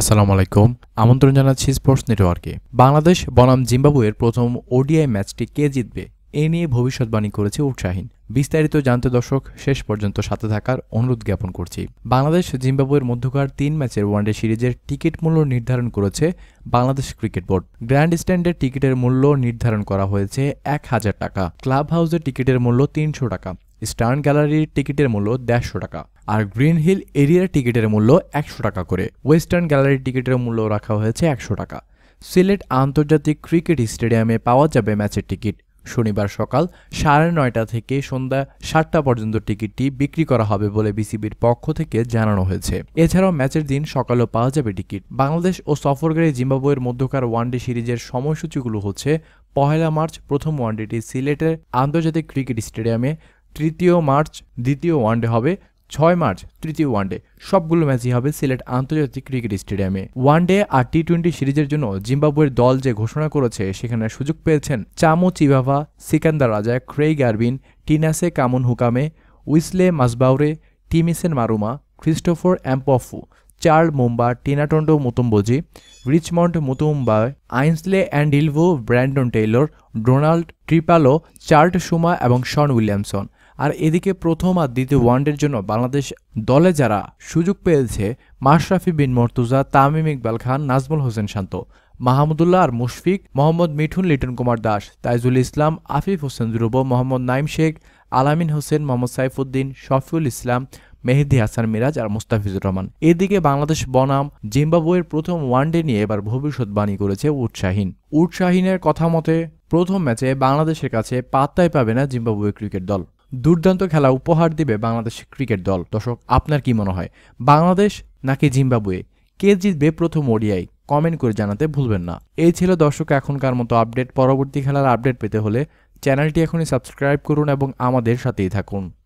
আসসালামু আলাইকুম আমন্ত্রণ জানাচ্ছি স্পোর্টস নেটওয়ার্কে বাংলাদেশ বনাম জিম্বাবুয়ের প্রথম ওডিআই ম্যাচটি কে জিতবে এ নিয়ে ভবিষ্যৎবাণী করেছে উৎসাহীন বিস্তারিত জানতে দর্শক শেষ পর্যন্ত সাথে থাকার অনুরোধ জ্ঞাপন করছি বাংলাদেশ জিম্বাবুয়ের মধ্যকার তিন ম্যাচের ওয়ানডে সিরিজের টিকিট মূল্য নির্ধারণ করেছে বাংলাদেশ ক্রিকেট বোর্ড গ্র্যান্ড স্ট্যান্ডের টিকিটের মূল্য নির্ধারণ করা হয়েছে এক হাজার টাকা ক্লাব হাউসের টিকিটের মূল্য তিনশো টাকা স্টার্ন গ্যালারির টিকিটের মূল্য দেড়শো টাকা আর গ্রিন হিল এরিয়ার টিকিটের মূল্য একশো টাকা করে ওয়েস্টার্ন গ্যালারির টিকিটের মূল্য রাখা হয়েছে একশো টাকা সিলেট আন্তর্জাতিক ক্রিকেট স্টেডিয়ামে পাওয়া যাবে ম্যাচের টিকিট শনিবার সকাল সাড়ে নয়টা থেকে সন্ধ্যা সাতটা পর্যন্ত টিকিটটি বিক্রি করা হবে বলে বিসিবির পক্ষ থেকে জানানো হয়েছে এছাড়াও ম্যাচের দিন সকালেও পাওয়া যাবে টিকিট বাংলাদেশ ও সফরকারী জিম্বাবুয়ের মধ্যকার ওয়ানডে সিরিজের সময়সূচিগুলো হচ্ছে পহেলা মার্চ প্রথম ওয়ানডেটি সিলেটের আন্তর্জাতিক ক্রিকেট স্টেডিয়ামে তৃতীয় মার্চ দ্বিতীয় ওয়ানডে হবে ছয় মার্চ তৃতীয় ওয়ানডে সবগুলো ম্যাচই হবে সিলেট আন্তর্জাতিক ক্রিকেট স্টেডিয়ামে ওয়ানডে আর টি টোয়েন্টি সিরিজের জন্য জিম্বাবুয়ের দল যে ঘোষণা করেছে সেখানে সুযোগ পেয়েছেন চামো চিভাভা Sikandar Raza Craig Ervine Tinashe Kamunhukamwe Wessly Madhevere Timycen Maruma Christopher Mpofu চার্ল ಚಾರ್ಲ್ಮೊಂಬಾ Tinotenda Mutombodzi Richmond Mutumbami Ainsley and ইলভো Brandon Taylor Donald Tiripano Charlton Tshuma এবং শন উইলিয়ামসন আর এদিকে প্রথম আর দ্বিতীয় ওয়ানডের জন্য বাংলাদেশ দলে যারা সুযোগ পেয়েছে মাশরাফি বিন মর্তুজা তামিম ইকবাল খান নাজমুল হোসেন শান্ত মাহমুদুল্লাহ আর মুশফিক মোহাম্মদ মিঠুন লিটন কুমার দাস তাইজুল ইসলাম আফিফ হোসেন রুব মোহাম্মদ নাইম শেখ আলামিন হোসেন মোহাম্মদ সাইফুদ্দিন শফিউল ইসলাম মেহেদি হাসান মিরাজ আর মুস্তাফিজুর রহমান এদিকে বাংলাদেশ বনাম জিম্বাবুয়ের প্রথম ওয়ানডে নিয়ে এবার ভবিষ্যৎবাণী করেছে উৎসাহীন উৎসাহীনের কথা মতে প্রথম ম্যাচে বাংলাদেশের কাছে পাত্তাই পাবে না জিম্বাবুয়ে ক্রিকেট দল দুর্দান্ত খেলা উপহার দিবে বাংলাদেশ ক্রিকেট দল দর্শক আপনার কি মনে হয় বাংলাদেশ নাকি জিম্বাবুয়ে কে জিতবে প্রথম ওডিআই কমেন্ট করে জানাতে ভুলবেন না এই ছিল দর্শক এখনকার মতো আপডেট পরবর্তী খেলার আপডেট পেতে হলে চ্যানেলটি এখনই সাবস্ক্রাইব করুন এবং আমাদের সাথেই থাকুন